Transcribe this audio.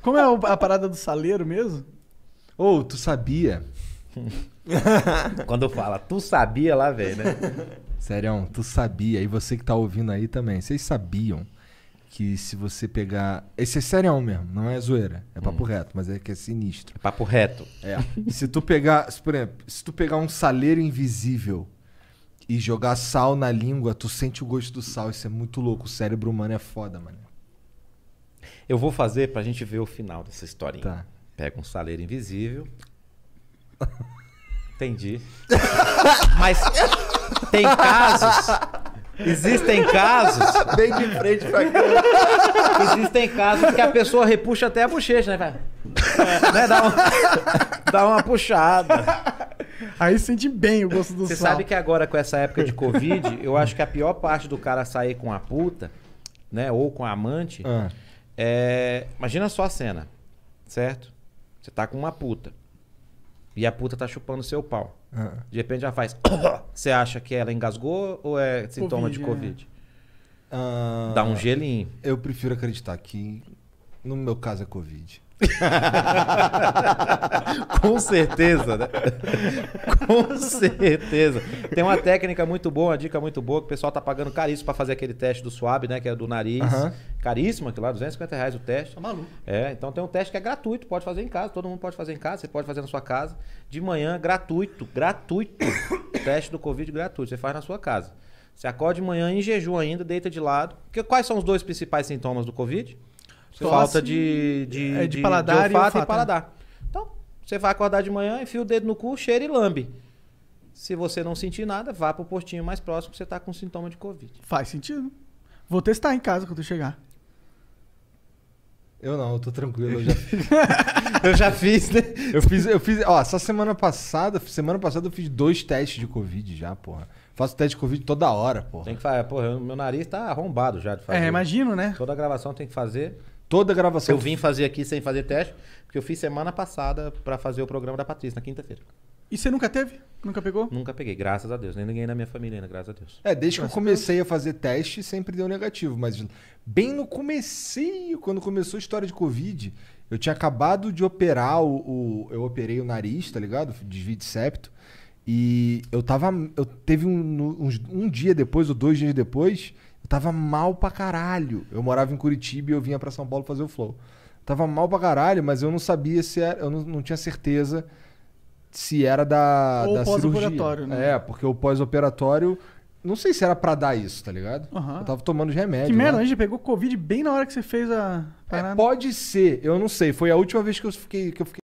Como é a parada do saleiro mesmo? Ou, oh, tu sabia? Quando fala, tu sabia lá, velho, né? Sério, tu sabia, e você que tá ouvindo aí também, vocês sabiam que se você pegar. Esse é serião mesmo, não é zoeira. É papo hum. reto, mas é que é sinistro. É papo reto. É. se tu pegar, por exemplo, se tu pegar um saleiro invisível e jogar sal na língua, tu sente o gosto do sal. Isso é muito louco. O cérebro humano é foda, mano. Eu vou fazer pra gente ver o final dessa historinha. Tá. Pega um saleiro invisível. Entendi. Mas tem casos. Existem casos. Bem de frente pra cá. Existem casos que a pessoa repuxa até a bochecha, né? Vai, é, né? Dá, dá uma puxada. Aí sente bem o gosto do Você sal. sabe que agora, com essa época de Covid, eu acho que a pior parte do cara sair com a puta, né? Ou com a amante. Ah é, imagina só a cena, certo? Você tá com uma puta. E a puta tá chupando seu pau. Ah. De repente ela faz. Você acha que ela engasgou ou é sintoma COVID, de Covid? É. Ah, Dá um gelinho. Eu prefiro acreditar que, no meu caso, é Covid. Com certeza, né? Com certeza. Tem uma técnica muito boa, uma dica muito boa, que o pessoal tá pagando caríssimo para fazer aquele teste do swab, né? Que é do nariz. Uhum. Caríssimo, que lá, 250 reais o teste. Tá maluco. É, então tem um teste que é gratuito, pode fazer em casa, todo mundo pode fazer em casa, você pode fazer na sua casa. De manhã, gratuito, gratuito. teste do Covid gratuito, você faz na sua casa. Você acorda de manhã em jejum ainda, deita de lado. Que, quais são os dois principais sintomas do Covid? Falta de, de, é, de, de paladar de olfato e, olfato, e né? né? paladar. Então, você vai acordar de manhã, enfia o dedo no cu, cheira e lambe. Se você não sentir nada, vá pro postinho mais próximo que você tá com sintoma de Covid. Faz sentido. Vou testar em casa quando eu chegar. Eu não, eu tô tranquilo. Eu já, eu já fiz, né? Eu fiz, eu fiz. Ó, essa semana passada, semana passada eu fiz dois testes de Covid já, porra. Faço teste de Covid toda hora, porra. Tem que fazer, porra, meu nariz tá arrombado já de fazer. É, imagino, né? Toda gravação tem que fazer. Toda a gravação. Eu vim fazer aqui sem fazer teste, porque eu fiz semana passada para fazer o programa da Patrícia, na quinta-feira. E você nunca teve? Nunca pegou? Nunca peguei, graças a Deus. Nem ninguém na minha família ainda, graças a Deus. É, desde graças que eu comecei a, a fazer teste, sempre deu negativo. Mas bem no comecinho, quando começou a história de Covid, eu tinha acabado de operar o, o eu operei o nariz, tá ligado? Desvio de septo. E eu tava. Eu teve um, um dia depois, ou dois dias depois, eu tava mal pra caralho. Eu morava em Curitiba e eu vinha para São Paulo fazer o flow. Eu tava mal pra caralho, mas eu não sabia se era. Eu não, não tinha certeza se era da, Ou da pós-operatório, né? É, porque o pós-operatório. Não sei se era pra dar isso, tá ligado? Uhum. Eu tava tomando remédio Que merda, né? a gente pegou Covid bem na hora que você fez a é, parada. É, pode ser, eu não sei. Foi a última vez que eu fiquei, que eu fiquei